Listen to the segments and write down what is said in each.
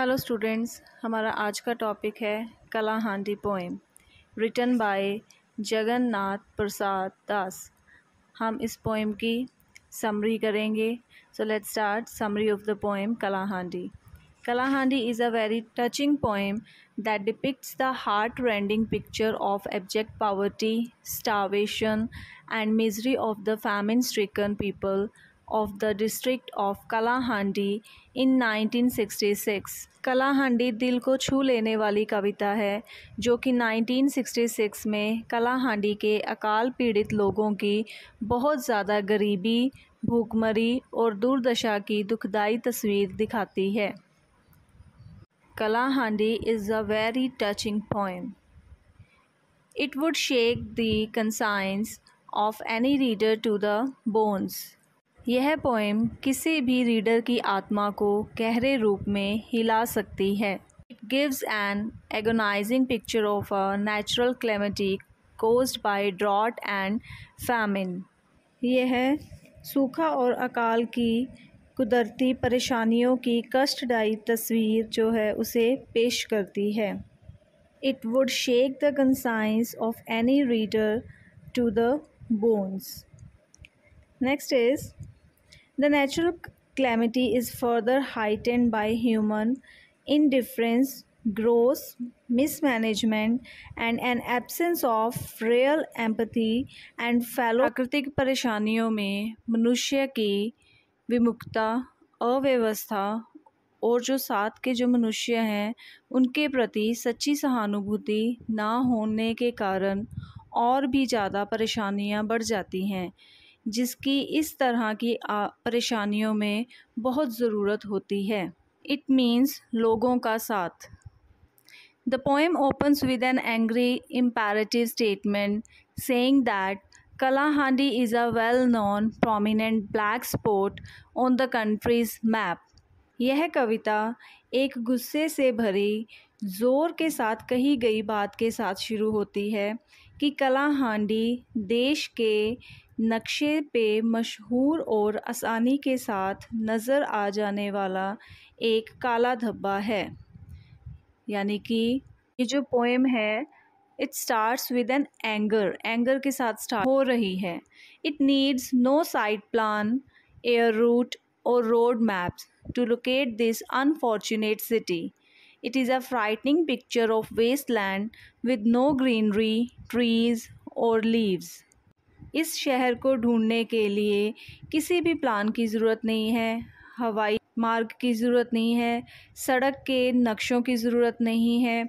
Hello students हमारा आज का टॉपिक है Kalahandi poem written by Jagannath Prasad Das हम इस पोएम की समरी करेंगे so let start summary of the poem Kalahandi Kalahandi is a very touching poem that depicts the heart rending picture of abject poverty starvation and misery of the famine stricken people of the district of Kalahandi in 1966. Kalahandi दिल को छू लेने वाली कविता है जो कि 1966 में कलाहांडी के अकाल पीड़ित लोगों की बहुत ज़्यादा गरीबी भूखमरी और दुर्दशा की दुखदाई तस्वीर दिखाती है Kalahandi is a very touching poem it would shake the conscience of any reader to the bones. यह पोएम किसी भी रीडर की आत्मा को गहरे रूप में हिला सकती है it gives an agonising picture of a natural climatic cause by drought and famine यह सूखा और अकाल की कुदरती परेशानियों की कष्टदायी तस्वीर जो है उसे पेश करती है it would shake the conscience of any reader to the bones next is the natural calamity is further heighten by human indifference gross mismanagement and an absence of real empathy and fellow प्राकृतिक परेशानियों में मनुष्य की विमुखता अव्यवस्था और जो साथ के जो मनुष्य हैं उनके प्रति सच्ची सहानुभूति ना होने के कारण और भी ज़्यादा परेशानियाँ बढ़ जाती हैं जिसकी इस तरह की परेशानियों में बहुत ज़रूरत होती है इट मीन्स लोगों का साथ the poem opens with an angry imperative statement saying that Kalahandi is a well non prominent black spot on the country's map यह कविता एक गुस्से से भरी जोर के साथ कही गई बात के साथ शुरू होती है कि कला हांडी देश के नक्शे पे मशहूर और आसानी के साथ नज़र आ जाने वाला एक काला धब्बा है यानी कि ये जो पोएम है it starts with an anger anger के साथ स्टार्ट हो रही है it needs no site plan air route और road maps to locate this unfortunate city it is a frightening picture of waste land with no greenery trees और leaves इस शहर को ढूंढने के लिए किसी भी प्लान की ज़रूरत नहीं है हवाई मार्ग की ज़रूरत नहीं है सड़क के नक्शों की ज़रूरत नहीं है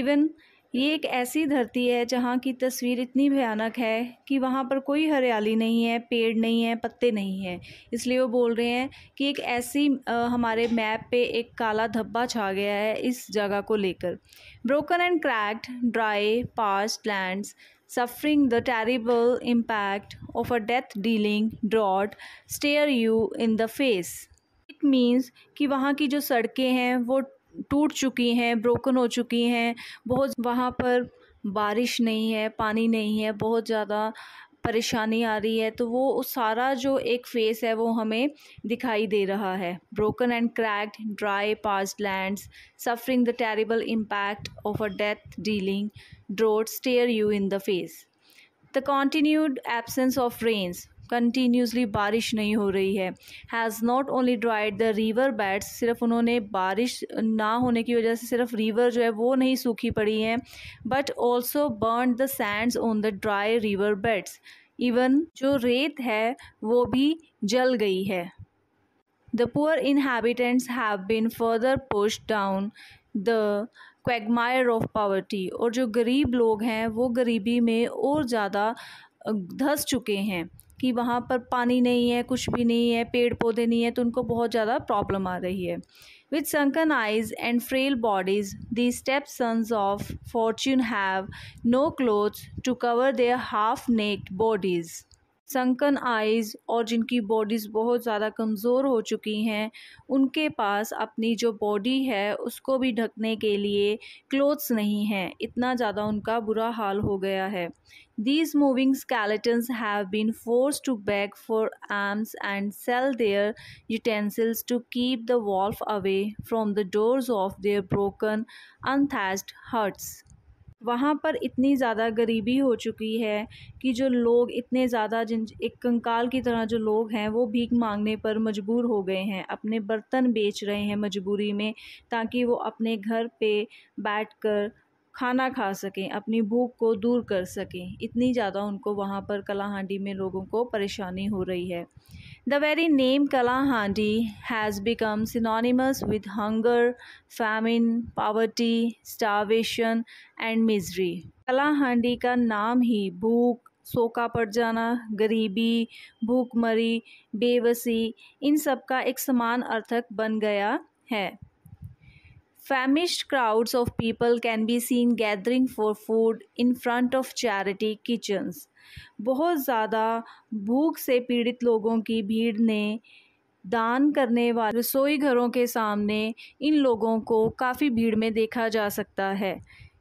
इवन ये एक ऐसी धरती है जहाँ की तस्वीर इतनी भयानक है कि वहाँ पर कोई हरियाली नहीं है पेड़ नहीं है पत्ते नहीं हैं इसलिए वो बोल रहे हैं कि एक ऐसी आ, हमारे मैप पे एक काला धब्बा छा गया है इस जगह को लेकर broken and cracked dry past lands suffering the terrible impact of a death dealing drought stare you in the face. It means ki wahan ki jo sadke hain wo toot chuki hain broken ho chuki hain bahut wahan par barish nahi hai pani nahi hai bahut zyada परेशानी आ रही है तो वो उस सारा जो एक face है वो हमें दिखाई दे रहा है broken and cracked dry past lands suffering the terrible impact of a death dealing drought stare you in the face. The continued absence of rains continuously बारिश नहीं हो रही है has not only dried the river beds सिर्फ उन्होंने बारिश ना होने की वजह से सिर्फ रिवर जो है वो नहीं सूखी पड़ी हैं but also burn the sands on the dry river beds even जो रेत है वो भी जल गई है the poor inhabitants have been further push down the quagmire of poverty और जो गरीब लोग हैं वो गरीबी में और ज़्यादा धस चुके हैं कि वहाँ पर पानी नहीं है कुछ भी नहीं है पेड़ पौधे नहीं है तो उनको बहुत ज़्यादा प्रॉब्लम आ रही है with sunken eyes and frail bodies the stepsons of fortune have no cloth to cover their half naked bodies sunken eyes और जिनकी बॉडीज़ बहुत ज़्यादा कमज़ोर हो चुकी हैं उनके पास अपनी जो बॉडी है उसको भी ढकने के लिए क्लोथ्स नहीं हैं इतना ज़्यादा उनका बुरा हाल हो गया है these moving skeletons have been force to beg for alms and sell their utensils to keep the wolf away from the doors of their broken unthatched huts वहाँ पर इतनी ज़्यादा गरीबी हो चुकी है कि जो लोग इतने ज़्यादा जिन एक कंकाल की तरह जो लोग हैं वो भीख मांगने पर मजबूर हो गए हैं अपने बर्तन बेच रहे हैं मजबूरी में ताकि वो अपने घर पे बैठकर खाना खा सकें अपनी भूख को दूर कर सकें इतनी ज़्यादा उनको वहाँ पर कलाहांडी में लोगों को परेशानी हो रही है The very name Kala Kalahandi has become synonymous with hunger, famine, poverty, starvation, and misery. Kalahandi का नाम ही भूख सोखा पड़ जाना गरीबी भूखमरी बेबसी इन सब का एक समान अर्थक बन गया है Famished crowds of people can be seen gathering for food in front of charity kitchens. बहुत ज़्यादा भूख से पीड़ित लोगों की भीड़ ने दान करने वाले रसोई घरों के सामने इन लोगों को काफ़ी भीड़ में देखा जा सकता है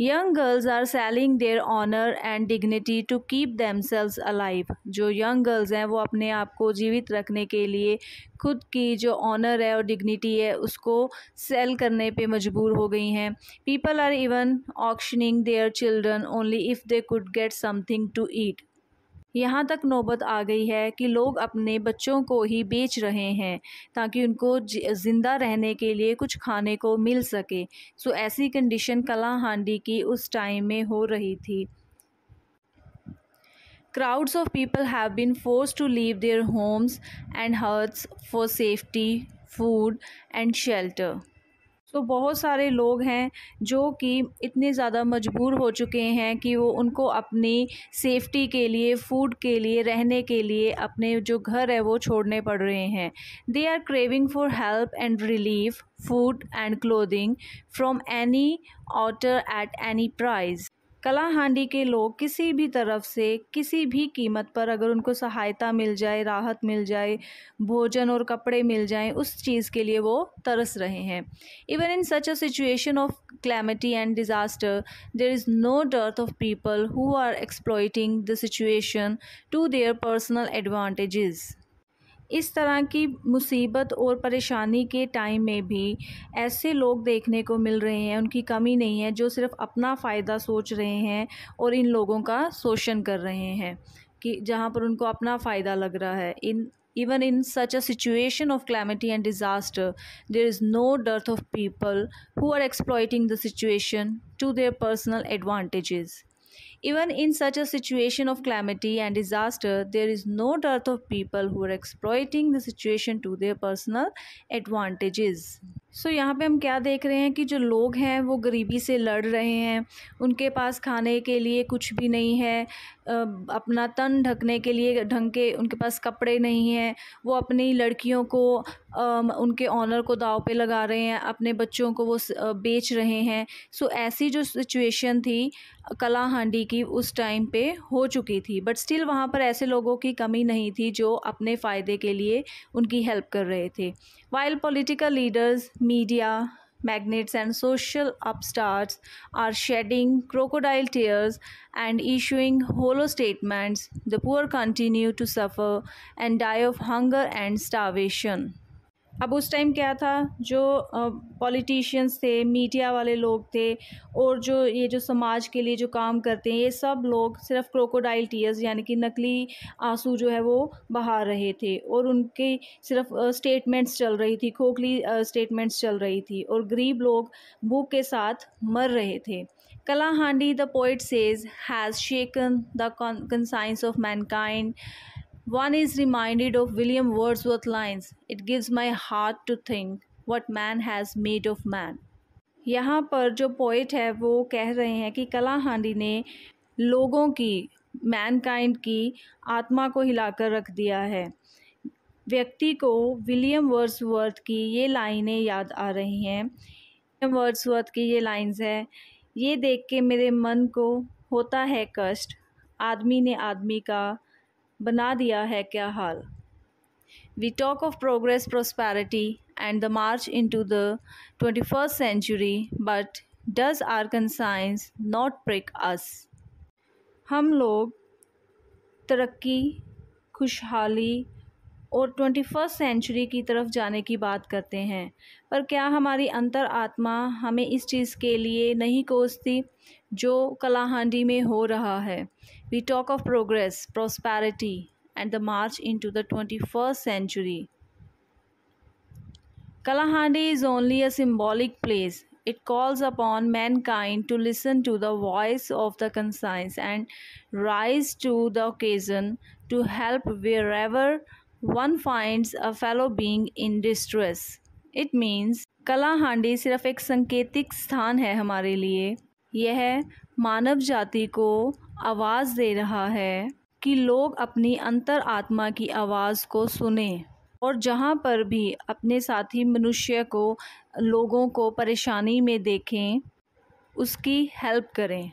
young girls are selling their honour and dignity to keep them themselves alive जो यंग गर्ल्स हैं वो अपने आप को जीवित रखने के लिए खुद की जो ऑनर है और डिग्निटी है उसको सेल करने पे मजबूर हो गई हैं people are even auctioning their children only if they could get something to eat यहाँ तक नौबत आ गई है कि लोग अपने बच्चों को ही बेच रहे हैं ताकि उनको ज़िंदा रहने के लिए कुछ खाने को मिल सके सो ऐसी कंडीशन कला हांडी की उस टाइम में हो रही थी crowds of people have been force to leave their homes and huts for safety food and shelter तो बहुत सारे लोग हैं जो कि इतने ज़्यादा मजबूर हो चुके हैं कि वो उनको अपनी सेफ्टी के लिए फ़ूड के लिए रहने के लिए अपने जो घर है वो छोड़ने पड़ रहे हैं they are craving for help and relief food and clothing from any quarter at any price Kalahandi के लोग किसी भी तरफ से किसी भी कीमत पर अगर उनको सहायता मिल जाए राहत मिल जाए भोजन और कपड़े मिल जाएं उस चीज़ के लिए वो तरस रहे हैं even in such a situation of calamity and disaster there is no dearth of people who are exploiting the situation to their personal advantages इस तरह की मुसीबत और परेशानी के टाइम में भी ऐसे लोग देखने को मिल रहे हैं उनकी कमी नहीं है जो सिर्फ अपना फ़ायदा सोच रहे हैं और इन लोगों का शोषण कर रहे हैं कि जहाँ पर उनको अपना फ़ायदा लग रहा है in even in such a situation of calamity and disaster there is no dearth of people who are exploiting the situation to their personal advantages Even in such a situation of calamity and disaster, there is no dearth of people who are exploiting the situation to their personal advantages. So so, यहाँ पे हम क्या देख रहे हैं कि जो लोग हैं वो गरीबी से लड़ रहे हैं उनके पास खाने के लिए कुछ भी नहीं है अपना तन ढकने के लिए ढंग के उनके पास कपड़े नहीं हैं वो अपनी लड़कियों को उनके ऑनर को दाव पे लगा रहे हैं अपने बच्चों को वो बेच रहे हैं सो so, ऐसी जो सिचुएशन थी कला हांडी की उस टाइम पे हो चुकी थी बट स्टिल वहाँ पर ऐसे लोगों की कमी नहीं थी जो अपने फ़ायदे के लिए उनकी हेल्प कर रहे थे While political leaders, media, magnates, and social upstarts are shedding crocodile tears and issuing hollow statements, the poor continue to suffer and die of hunger and starvation. अब उस टाइम क्या था जो पॉलिटिशियंस थे मीडिया वाले लोग थे और जो ये जो समाज के लिए जो काम करते हैं ये सब लोग सिर्फ क्रोकोडाइल टीयर्स यानी कि नकली आंसू जो है वो बहा रहे थे और उनके सिर्फ स्टेटमेंट्स चल रही थी खोखली स्टेटमेंट्स चल रही थी और गरीब लोग भूख के साथ मर रहे थे Kalahandi the poet says has shaken the conscience of mankind One is reminded of William Wordsworth lines It gives my heart to think what man has made of man. यहाँ पर जो पोइट है वो कह रहे हैं कि कलाहांडी ने लोगों की मैनकाइंड की आत्मा को हिलाकर रख दिया है व्यक्ति को विलियम वर्ड्सवर्थ की ये लाइनें याद आ रही हैं विलियम वर्ड्सवर्थ की ये लाइंस है ये देख के मेरे मन को होता है कष्ट आदमी ने आदमी का बना दिया है क्या हाल We talk of progress, prosperity, and the march into the 21st century, but does our conscience not prick us? हम लोग तरक्की खुशहाली और 21st सेंचुरी की तरफ जाने की बात करते हैं पर क्या हमारी अंतर आत्मा हमें इस चीज़ के लिए नहीं कोसती जो कलाहांडी में हो रहा है We talk of progress, prosperity, and the march into the 21st century. Kalahandi is only a symbolic place. It calls upon mankind to listen to the voice of the conscience and rise to the occasion to help wherever one finds a fellow being in distress. It means Kalahandi सिर्फ एक संकेतिक स्थान है हमारे लिए यह मानव जाति को आवाज़ दे रहा है कि लोग अपनी अंतर आत्मा की आवाज़ को सुने और जहाँ पर भी अपने साथी मनुष्य को लोगों को परेशानी में देखें उसकी हेल्प करें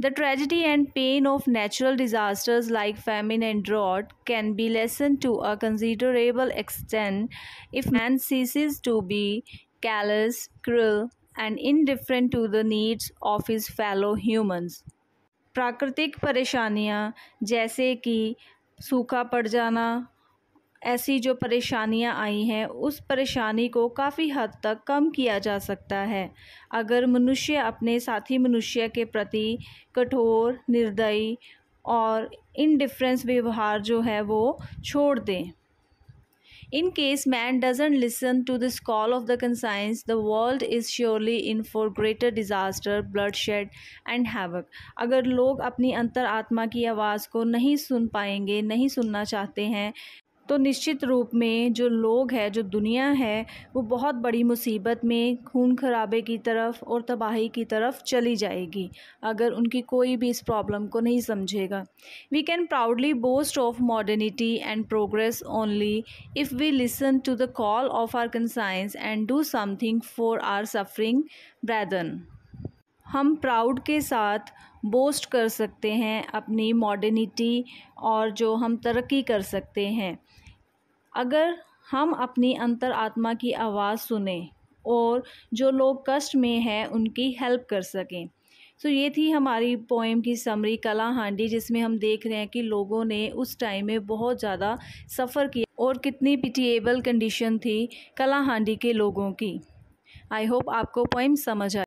the tragedy and pain of natural disasters like famine and drought can be lessen to a considerable extent if man ceases to be callous cruel and indifferent to the needs of his fellow humans प्राकृतिक परेशानियाँ जैसे कि सूखा पड़ जाना ऐसी जो परेशानियाँ आई हैं उस परेशानी को काफ़ी हद तक कम किया जा सकता है अगर मनुष्य अपने साथी मनुष्य के प्रति कठोर निर्दयी और इनडिफ्रेंस व्यवहार जो है वो छोड़ दें in case man doesn't listen to this call of the conscience the world is surely in for greater disaster bloodshed and havoc अगर लोग अपनी अंतर आत्मा की आवाज़ को नहीं सुन पाएंगे नहीं सुनना चाहते हैं तो निश्चित रूप में जो लोग हैं जो दुनिया है वो बहुत बड़ी मुसीबत में खून खराबे की तरफ और तबाही की तरफ चली जाएगी अगर उनकी कोई भी इस प्रॉब्लम को नहीं समझेगा we can proudly boast of modernity and progress only if we listen to the call of our conscience and do something for our suffering brethren हम प्राउड के साथ बोस्ट कर सकते हैं अपनी मॉडर्निटी और जो हम तरक्की कर सकते हैं अगर हम अपनी अंतर आत्मा की आवाज़ सुने और जो लोग कष्ट में हैं उनकी हेल्प कर सकें सो so, ये थी हमारी पोएम की समरी कला हांडी जिसमें हम देख रहे हैं कि लोगों ने उस टाइम में बहुत ज़्यादा सफ़र किया और कितनी पिटिएबल कंडीशन थी कला हांडी के लोगों की आई होप आपको पोएम समझ आए